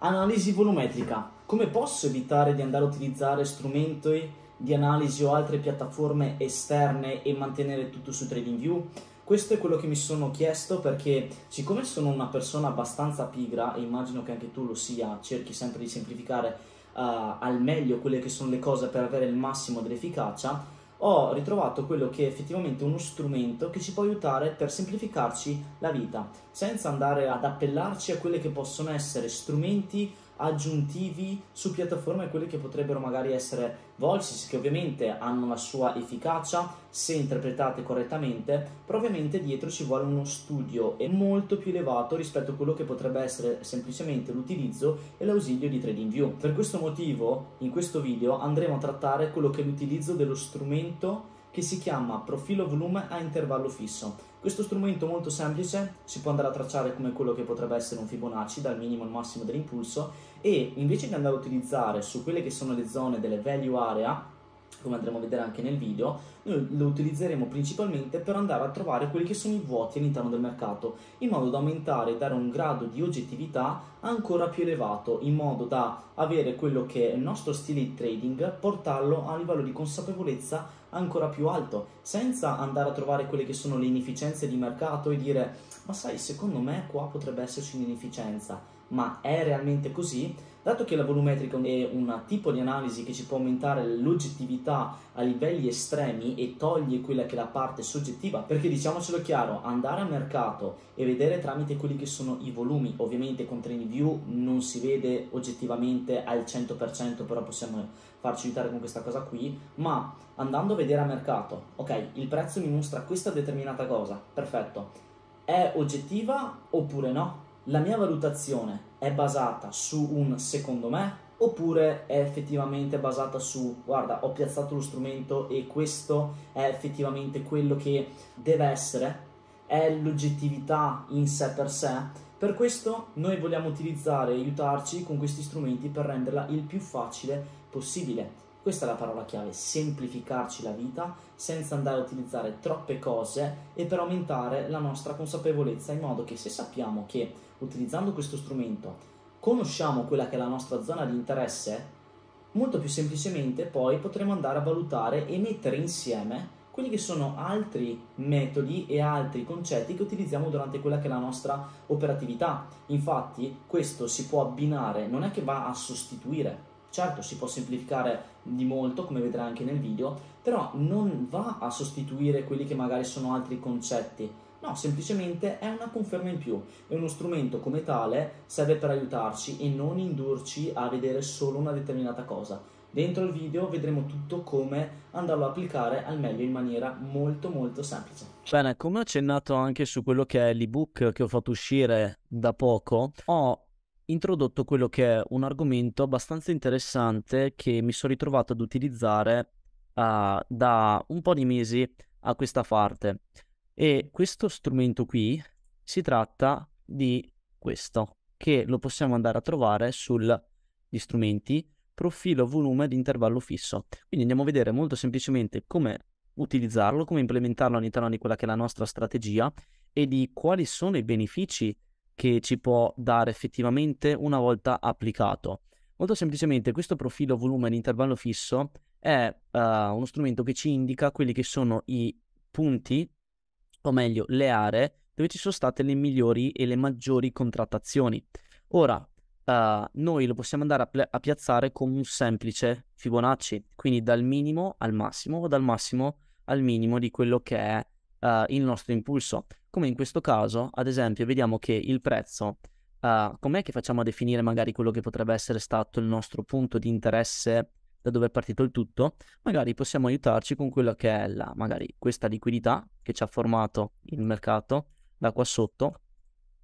Analisi volumetrica. Come posso evitare di andare a utilizzare strumenti di analisi o altre piattaforme esterne e mantenere tutto su TradingView? Questo è quello che mi sono chiesto perché siccome sono una persona abbastanza pigra e immagino che anche tu lo sia, cerchi sempre di semplificare uh, al meglio quelle che sono le cose per avere il massimo dell'efficacia, ho ritrovato quello che è effettivamente uno strumento che ci può aiutare per semplificarci la vita, senza andare ad appellarci a quelli che possono essere strumenti aggiuntivi su piattaforme quelle che potrebbero magari essere voices che ovviamente hanno la sua efficacia se interpretate correttamente però ovviamente dietro ci vuole uno studio e molto più elevato rispetto a quello che potrebbe essere semplicemente l'utilizzo e l'ausilio di TradingView per questo motivo in questo video andremo a trattare quello che è l'utilizzo dello strumento che si chiama profilo volume a intervallo fisso questo strumento molto semplice si può andare a tracciare come quello che potrebbe essere un Fibonacci dal minimo al massimo dell'impulso e invece di andare a utilizzare su quelle che sono le zone delle value area come andremo a vedere anche nel video, noi lo utilizzeremo principalmente per andare a trovare quelli che sono i vuoti all'interno del mercato, in modo da aumentare e dare un grado di oggettività ancora più elevato, in modo da avere quello che è il nostro stile di trading, portarlo a un livello di consapevolezza ancora più alto, senza andare a trovare quelle che sono le inefficienze di mercato e dire ma sai, secondo me qua potrebbe esserci un'inefficienza ma è realmente così? Dato che la volumetrica è un tipo di analisi che ci può aumentare l'oggettività a livelli estremi e toglie quella che è la parte soggettiva, perché diciamocelo chiaro, andare al mercato e vedere tramite quelli che sono i volumi, ovviamente con Train View non si vede oggettivamente al 100%, però possiamo farci aiutare con questa cosa qui, ma andando a vedere a mercato, ok, il prezzo mi mostra questa determinata cosa, perfetto, è oggettiva oppure no? la mia valutazione è basata su un secondo me oppure è effettivamente basata su guarda ho piazzato lo strumento e questo è effettivamente quello che deve essere è l'oggettività in sé per sé per questo noi vogliamo utilizzare e aiutarci con questi strumenti per renderla il più facile possibile questa è la parola chiave, semplificarci la vita senza andare a utilizzare troppe cose e per aumentare la nostra consapevolezza in modo che se sappiamo che utilizzando questo strumento conosciamo quella che è la nostra zona di interesse, molto più semplicemente poi potremo andare a valutare e mettere insieme quelli che sono altri metodi e altri concetti che utilizziamo durante quella che è la nostra operatività. Infatti questo si può abbinare, non è che va a sostituire Certo, si può semplificare di molto, come vedrai anche nel video, però non va a sostituire quelli che magari sono altri concetti. No, semplicemente è una conferma in più, è uno strumento come tale, serve per aiutarci e non indurci a vedere solo una determinata cosa. Dentro il video vedremo tutto come andarlo a applicare al meglio in maniera molto molto semplice. Bene, come accennato anche su quello che è l'ebook che ho fatto uscire da poco, ho introdotto quello che è un argomento abbastanza interessante che mi sono ritrovato ad utilizzare uh, da un po' di mesi a questa parte. E questo strumento qui si tratta di questo, che lo possiamo andare a trovare sugli strumenti profilo volume ed intervallo fisso. Quindi andiamo a vedere molto semplicemente come utilizzarlo, come implementarlo all'interno di quella che è la nostra strategia e di quali sono i benefici che ci può dare effettivamente una volta applicato. Molto semplicemente questo profilo volume in intervallo fisso è uh, uno strumento che ci indica quelli che sono i punti, o meglio le aree, dove ci sono state le migliori e le maggiori contrattazioni. Ora, uh, noi lo possiamo andare a, pl- a piazzare con un semplice Fibonacci, quindi dal minimo al massimo o dal massimo al minimo di quello che è uh, il nostro impulso. Come in questo caso, ad esempio, vediamo che il prezzo, uh, com'è che facciamo a definire magari quello che potrebbe essere stato il nostro punto di interesse da dove è partito il tutto? Magari possiamo aiutarci con quello che è la, magari questa liquidità che ci ha formato il mercato da qua sotto,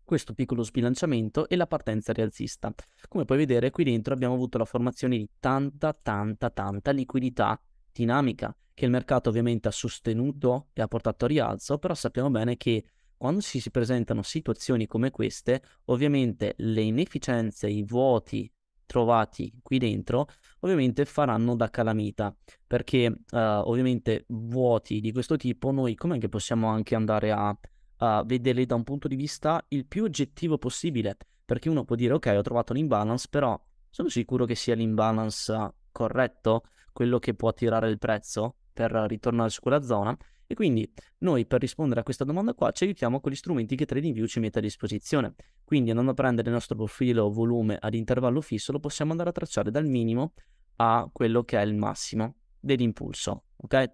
questo piccolo sbilanciamento e la partenza rialzista. Come puoi vedere qui dentro abbiamo avuto la formazione di tanta tanta tanta liquidità dinamica che il mercato ovviamente ha sostenuto e ha portato a rialzo, però sappiamo bene che quando si, presentano situazioni come queste, ovviamente le inefficienze, i vuoti trovati qui dentro, ovviamente faranno da calamita, perché uh, ovviamente vuoti di questo tipo noi com'è che possiamo anche andare a, a vederli da un punto di vista il più oggettivo possibile, perché uno può dire ok ho trovato l'imbalance, però sono sicuro che sia l'imbalance corretto? quello che può tirare il prezzo per ritornare su quella zona. E quindi noi per rispondere a questa domanda qua ci aiutiamo con gli strumenti che TradingView ci mette a disposizione. Quindi andando a prendere il nostro profilo volume ad intervallo fisso lo possiamo andare a tracciare dal minimo a quello che è il massimo dell'impulso. Ok?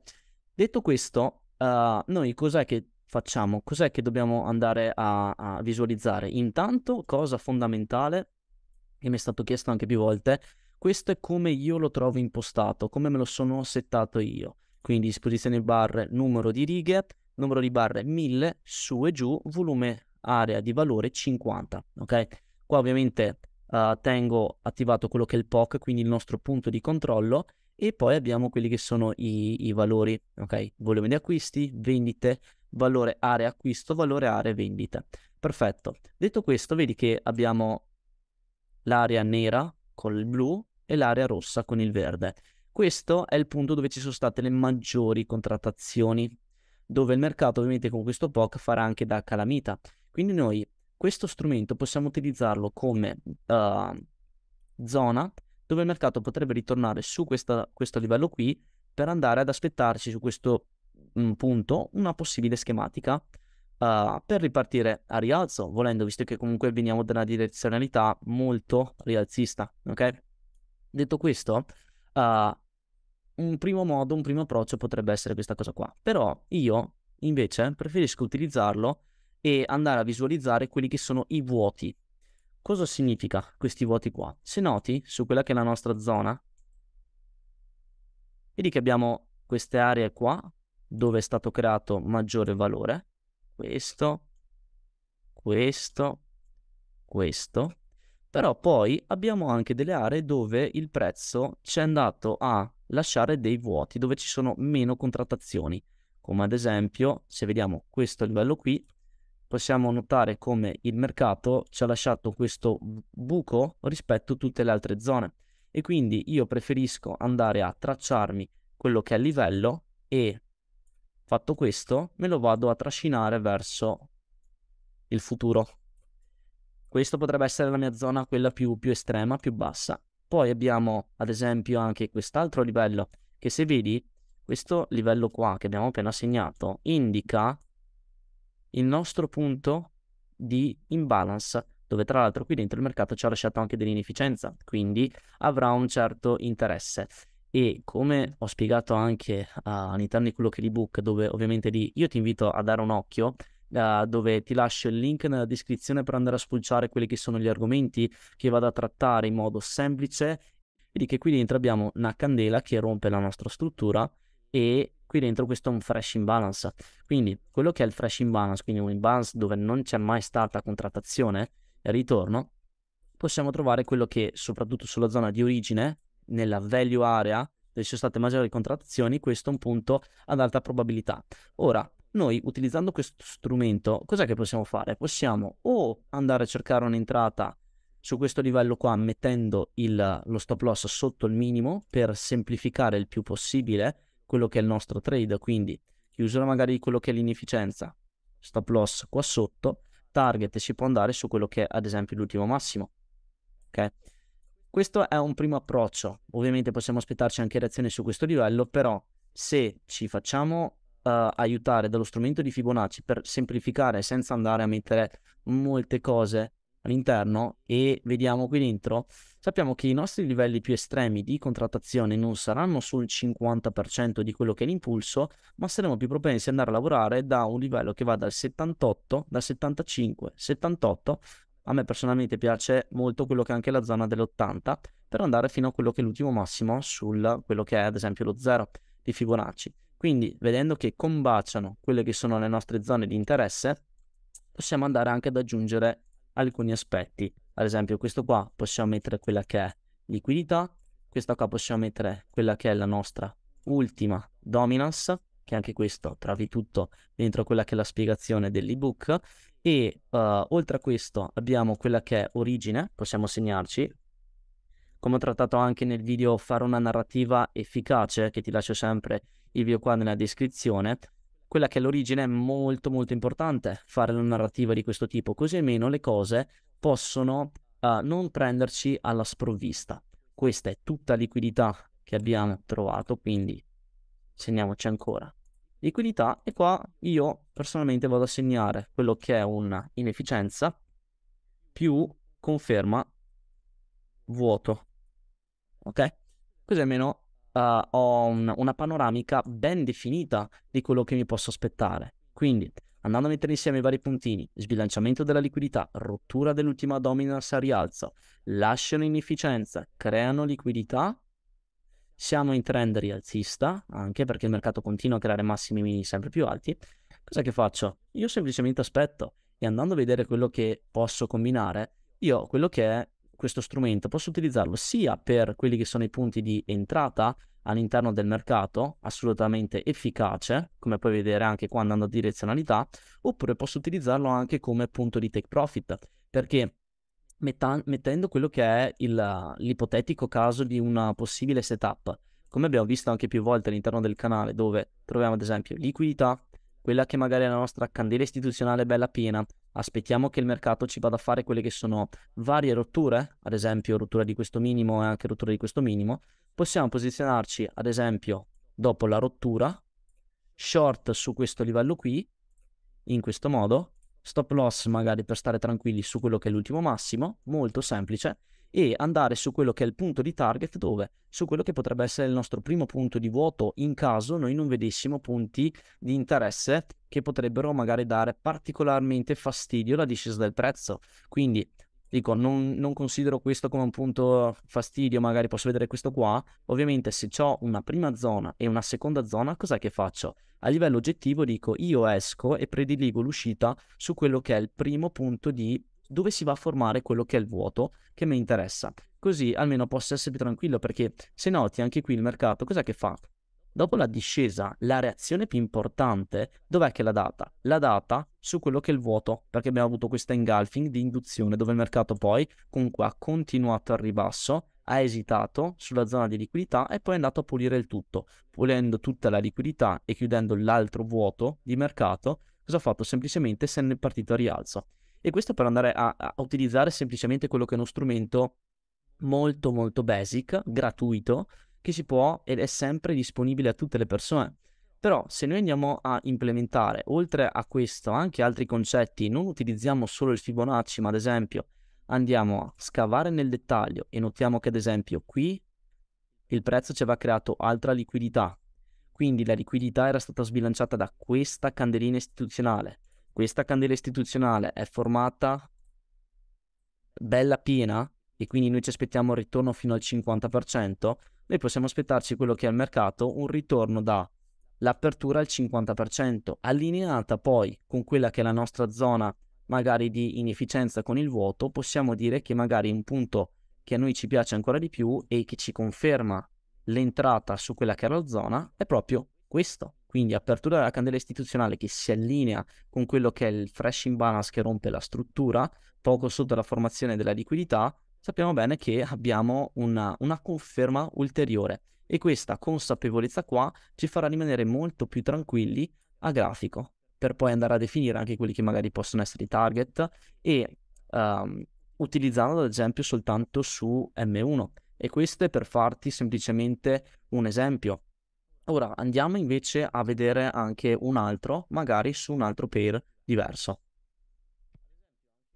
Detto questo, uh, noi cos'è che facciamo? Cos'è che dobbiamo andare a, a visualizzare? Intanto, cosa fondamentale che mi è stato chiesto anche più volte, questo è come io lo trovo impostato, come me lo sono settato io. Quindi disposizione bar, numero di righe, numero di barre 1000, su e giù, volume area di valore 50, ok? Qua ovviamente uh, tengo attivato quello che è il POC, quindi il nostro punto di controllo, e poi abbiamo quelli che sono i, i valori, ok? Volume di acquisti, vendite, valore area acquisto, valore area vendita. Perfetto. Detto questo, vedi che abbiamo l'area nera con il blu e l'area rossa con il verde. Questo è il punto dove ci sono state le maggiori contrattazioni, dove il mercato ovviamente con questo POC farà anche da calamita. Quindi noi questo strumento possiamo utilizzarlo come uh, zona dove il mercato potrebbe ritornare su questa, questo livello qui per andare ad aspettarci su questo mh, mm, punto una possibile schematica Uh, per ripartire a rialzo, volendo, visto che comunque veniamo da una direzionalità molto rialzista, ok? Detto questo, uh, un primo modo, un primo approccio potrebbe essere questa cosa qua. Però io invece preferisco utilizzarlo e andare a visualizzare quelli che sono i vuoti. Cosa significa questi vuoti qua? Se noti su quella che è la nostra zona, vedi che abbiamo queste aree qua dove è stato creato maggiore valore. Questo, questo, questo però poi abbiamo anche delle aree dove il prezzo ci è andato a lasciare dei vuoti, dove ci sono meno contrattazioni. Come ad esempio, se vediamo questo livello qui, possiamo notare come il mercato ci ha lasciato questo buco rispetto a tutte le altre zone. E quindi io preferisco andare a tracciarmi quello che è il livello e fatto questo me lo vado a trascinare verso il futuro. Questo potrebbe essere la mia zona, quella più, più estrema, più bassa. Poi abbiamo ad esempio anche quest'altro livello che se vedi questo livello qua che abbiamo appena segnato indica il nostro punto di imbalance dove tra l'altro qui dentro il mercato ci ha lasciato anche dell'inefficienza, quindi avrà un certo interesse. E come ho spiegato anche uh, all'interno di quello che è l'ebook, dove ovviamente lì io ti invito a dare un occhio, uh, dove ti lascio il link nella descrizione per andare a spulciare quelli che sono gli argomenti che vado a trattare in modo semplice. Vedi che qui dentro abbiamo una candela che rompe la nostra struttura e qui dentro questo è un fresh imbalance. Quindi quello che è il fresh imbalance, quindi un imbalance dove non c'è mai stata contrattazione e ritorno, possiamo trovare quello che soprattutto sulla zona di origine, nella value area, dove ci sono state maggiori contrattazioni, questo è un punto ad alta probabilità. Ora, noi utilizzando questo strumento, cos'è che possiamo fare? Possiamo o andare a cercare un'entrata su questo livello qua mettendo il, lo stop loss sotto il minimo per semplificare il più possibile quello che è il nostro trade, quindi chiusura magari di quello che è l'inefficienza, stop loss qua sotto, target si può andare su quello che è ad esempio l'ultimo massimo. Ok? Questo è un primo approccio, ovviamente possiamo aspettarci anche reazioni su questo livello, però se ci facciamo uh, aiutare dallo strumento di Fibonacci per semplificare senza andare a mettere molte cose all'interno e vediamo qui dentro, sappiamo che i nostri livelli più estremi di contrattazione non saranno sul 50% di quello che è l'impulso, ma saremo più propensi ad andare a lavorare da un livello che va dal 78, dal 75, 78, a me personalmente piace molto quello che è anche la zona dell'80, per andare fino a quello che è l'ultimo massimo sul quello che è ad esempio lo 0 di Fibonacci. Quindi, vedendo che combaciano quelle che sono le nostre zone di interesse, possiamo andare anche ad aggiungere alcuni aspetti. Ad esempio, questo qua possiamo mettere quella che è liquidità, questo qua possiamo mettere quella che è la nostra ultima dominance, che anche questo trovi tutto dentro quella che è la spiegazione dell'ebook. E uh, oltre a questo abbiamo quella che è origine, possiamo segnarci, come ho trattato anche nel video fare una narrativa efficace, che ti lascio sempre il video qua nella descrizione, quella che è l'origine è molto molto importante, fare una narrativa di questo tipo, così almeno le cose possono uh, non prenderci alla sprovvista. Questa è tutta liquidità che abbiamo trovato, quindi segniamoci ancora liquidità e qua io personalmente vado a segnare quello che è una inefficienza più conferma vuoto. Ok? Così almeno uh, ho un, una panoramica ben definita di quello che mi posso aspettare. Quindi, andando a mettere insieme i vari puntini, sbilanciamento della liquidità, rottura dell'ultima dominance a rialzo, lasciano inefficienza, creano liquidità, siamo in trend rialzista, anche perché il mercato continua a creare massimi minimi sempre più alti. Cosa che faccio? Io semplicemente aspetto e andando a vedere quello che posso combinare, io quello che è questo strumento posso utilizzarlo sia per quelli che sono i punti di entrata all'interno del mercato, assolutamente efficace, come puoi vedere anche qua andando a direzionalità, oppure posso utilizzarlo anche come punto di take profit, perché metta- mettendo quello che è il, l'ipotetico caso di una possibile setup, come abbiamo visto anche più volte all'interno del canale, dove troviamo ad esempio liquidità, quella che magari è la nostra candela istituzionale bella piena, aspettiamo che il mercato ci vada a fare quelle che sono varie rotture, ad esempio rottura di questo minimo e anche rottura di questo minimo, possiamo posizionarci ad esempio dopo la rottura, short su questo livello qui, in questo modo, stop loss magari per stare tranquilli su quello che è l'ultimo massimo, molto semplice, e andare su quello che è il punto di target dove su quello che potrebbe essere il nostro primo punto di vuoto in caso noi non vedessimo punti di interesse che potrebbero magari dare particolarmente fastidio alla discesa del prezzo. Quindi dico, non, non, considero questo come un punto fastidio, magari posso vedere questo qua. Ovviamente se ho una prima zona e una seconda zona, cos'è che faccio? A livello oggettivo dico io esco e prediligo l'uscita su quello che è il primo punto di dove si va a formare quello che è il vuoto che mi interessa. Così almeno posso essere più tranquillo perché se noti anche qui il mercato cos'è che fa? Dopo la discesa, la reazione più importante, dov'è che la data? La data su quello che è il vuoto, perché abbiamo avuto questa engulfing di induzione dove il mercato poi comunque ha continuato al ribasso, ha esitato sulla zona di liquidità e poi è andato a pulire il tutto, pulendo tutta la liquidità e chiudendo l'altro vuoto di mercato, cosa ha fatto? Semplicemente se ne è partito a rialzo. E questo per andare a, a utilizzare semplicemente quello che è uno strumento molto molto basic, gratuito, che si può ed è sempre disponibile a tutte le persone. Però se noi andiamo a implementare, oltre a questo, anche altri concetti, non utilizziamo solo il Fibonacci, ma ad esempio andiamo a scavare nel dettaglio e notiamo che ad esempio qui il prezzo ci aveva creato altra liquidità, quindi la liquidità era stata sbilanciata da questa candelina istituzionale questa candela istituzionale è formata bella piena e quindi noi ci aspettiamo un ritorno fino al 50%, noi possiamo aspettarci quello che è il mercato, un ritorno dall'apertura al 50%, allineata poi con quella che è la nostra zona magari di inefficienza con il vuoto, possiamo dire che magari un punto che a noi ci piace ancora di più e che ci conferma l'entrata su quella che era la zona è proprio questo. Quindi apertura della candela istituzionale che si allinea con quello che è il fresh imbalance che rompe la struttura, poco sotto la formazione della liquidità, sappiamo bene che abbiamo una, una conferma ulteriore e questa consapevolezza qua ci farà rimanere molto più tranquilli a grafico per poi andare a definire anche quelli che magari possono essere i target e um, ehm, utilizzando ad esempio soltanto su M1 e questo è per farti semplicemente un esempio Ora andiamo invece a vedere anche un altro, magari su un altro pair diverso.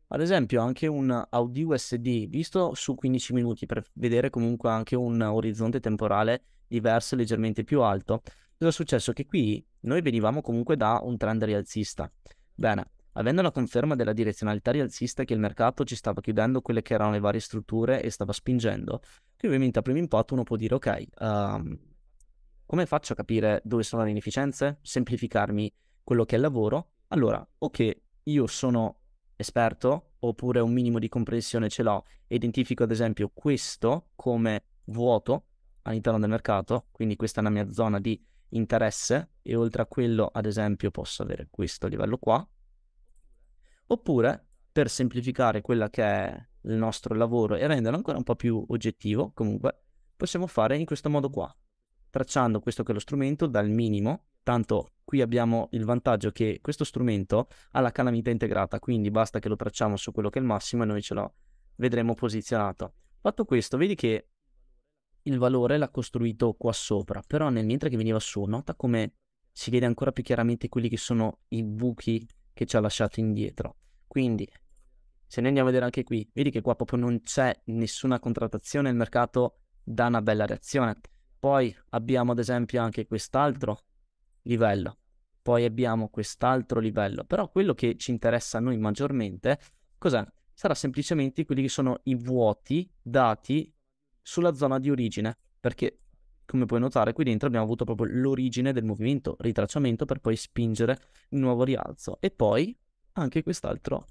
Ad esempio anche un Audi USD visto su 15 minuti per vedere comunque anche un orizzonte temporale diverso leggermente più alto. Cosa è successo? Che qui noi venivamo comunque da un trend rialzista. Bene, avendo la conferma della direzionalità rialzista che il mercato ci stava chiudendo quelle che erano le varie strutture e stava spingendo, qui ovviamente a primo impatto uno può dire ok, um, come faccio a capire dove sono le inefficienze? Semplificarmi quello che è il lavoro? Allora, o okay, che io sono esperto oppure un minimo di comprensione ce l'ho, identifico ad esempio questo come vuoto all'interno del mercato, quindi questa è la mia zona di interesse e oltre a quello ad esempio posso avere questo livello qua, oppure per semplificare quella che è il nostro lavoro e renderlo ancora un po' più oggettivo comunque possiamo fare in questo modo qua tracciando questo che è lo strumento dal minimo, tanto qui abbiamo il vantaggio che questo strumento ha la calamità integrata, quindi basta che lo tracciamo su quello che è il massimo e noi ce lo vedremo posizionato. Fatto questo, vedi che il valore l'ha costruito qua sopra, però nel mentre che veniva su, nota come si vede ancora più chiaramente quelli che sono i buchi che ci ha lasciato indietro. Quindi, se ne andiamo a vedere anche qui, vedi che qua proprio non c'è nessuna contrattazione, il mercato dà una bella reazione. Poi abbiamo ad esempio anche quest'altro livello. Poi abbiamo quest'altro livello. Però quello che ci interessa a noi maggiormente, cos'è? Sarà semplicemente quelli che sono i vuoti dati sulla zona di origine. Perché come puoi notare qui dentro abbiamo avuto proprio l'origine del movimento, ritracciamento per poi spingere il nuovo rialzo e poi anche quest'altro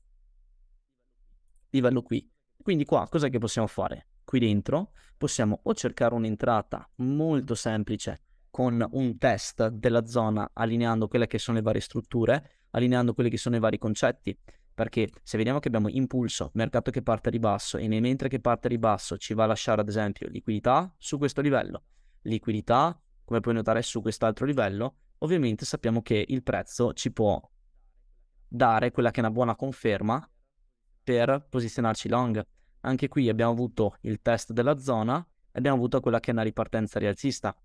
livello qui. Quindi qua cos'è che possiamo fare? qui dentro possiamo o cercare un'entrata molto semplice con un test della zona allineando quelle che sono le varie strutture, allineando quelli che sono i vari concetti, perché se vediamo che abbiamo impulso, mercato che parte di basso e nel mentre che parte di basso ci va a lasciare ad esempio liquidità su questo livello, liquidità come puoi notare su quest'altro livello, ovviamente sappiamo che il prezzo ci può dare quella che è una buona conferma per posizionarci long. Anche qui abbiamo avuto il test della zona e abbiamo avuto quella che è una ripartenza rialzista.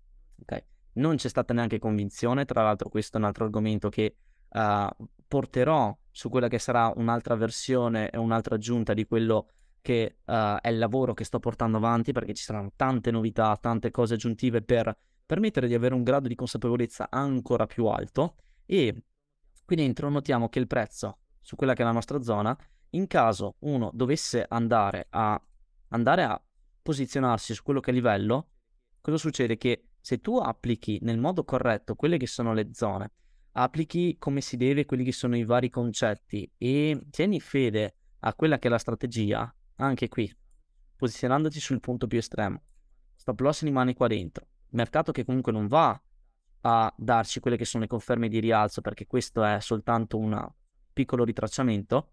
Okay. Non c'è stata neanche convinzione, tra l'altro questo è un altro argomento che uh, porterò su quella che sarà un'altra versione e un'altra aggiunta di quello che uh, è il lavoro che sto portando avanti perché ci saranno tante novità, tante cose aggiuntive per permettere di avere un grado di consapevolezza ancora più alto e qui dentro notiamo che il prezzo su quella che è la nostra zona in caso uno dovesse andare a, andare a posizionarsi su quello che è livello, cosa succede? Che se tu applichi nel modo corretto quelle che sono le zone, applichi come si deve quelli che sono i vari concetti e tieni fede a quella che è la strategia, anche qui, posizionandoci sul punto più estremo, stop loss rimane qua dentro, mercato che comunque non va a darci quelle che sono le conferme di rialzo perché questo è soltanto un piccolo ritracciamento,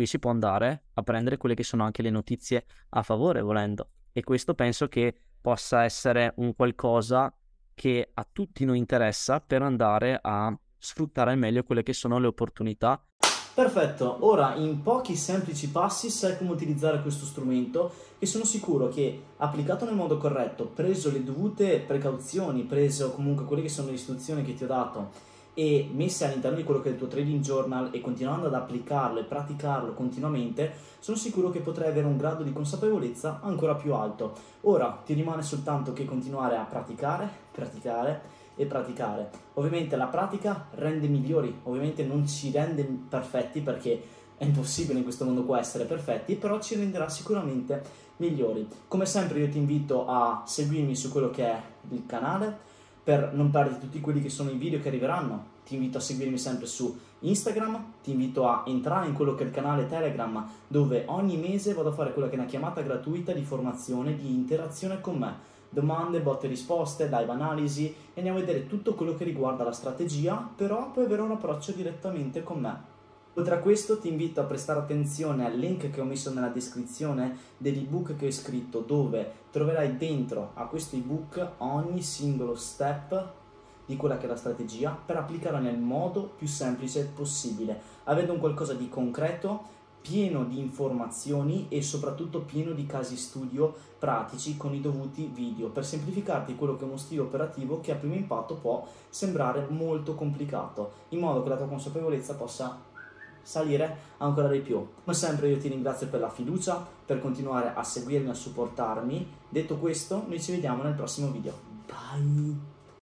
Qui si può andare a prendere quelle che sono anche le notizie a favore, volendo. E questo penso che possa essere un qualcosa che a tutti noi interessa per andare a sfruttare al meglio quelle che sono le opportunità. Perfetto, ora in pochi semplici passi sai come utilizzare questo strumento e sono sicuro che applicato nel modo corretto, preso le dovute precauzioni, preso comunque quelle che sono le istruzioni che ti ho dato e messe all'interno di quello che è il tuo trading journal e continuando ad applicarlo e praticarlo continuamente, sono sicuro che potrai avere un grado di consapevolezza ancora più alto. Ora ti rimane soltanto che continuare a praticare, praticare e praticare. Ovviamente la pratica rende migliori, ovviamente non ci rende perfetti perché è impossibile in questo mondo qua essere perfetti, però ci renderà sicuramente migliori. Come sempre io ti invito a seguirmi su quello che è il canale per non perdere tutti quelli che sono i video che arriveranno, ti invito a seguirmi sempre su Instagram, ti invito a entrare in quello che è il canale Telegram dove ogni mese vado a fare quella che è una chiamata gratuita di formazione, di interazione con me. Domande, botte e risposte, live analisi e andiamo a vedere tutto quello che riguarda la strategia, però puoi avere un approccio direttamente con me. Oltre a questo ti invito a prestare attenzione al link che ho messo nella descrizione dell'ebook che ho scritto dove troverai dentro a questo ebook ogni singolo step di quella che è la strategia per applicarla nel modo più semplice possibile, avendo un qualcosa di concreto, pieno di informazioni e soprattutto pieno di casi studio pratici con i dovuti video per semplificarti quello che è uno stile operativo che a primo impatto può sembrare molto complicato, in modo che la tua consapevolezza possa salire ancora di più. Come sempre io ti ringrazio per la fiducia, per continuare a seguirmi, e a supportarmi. Detto questo, noi ci vediamo nel prossimo video. Bye!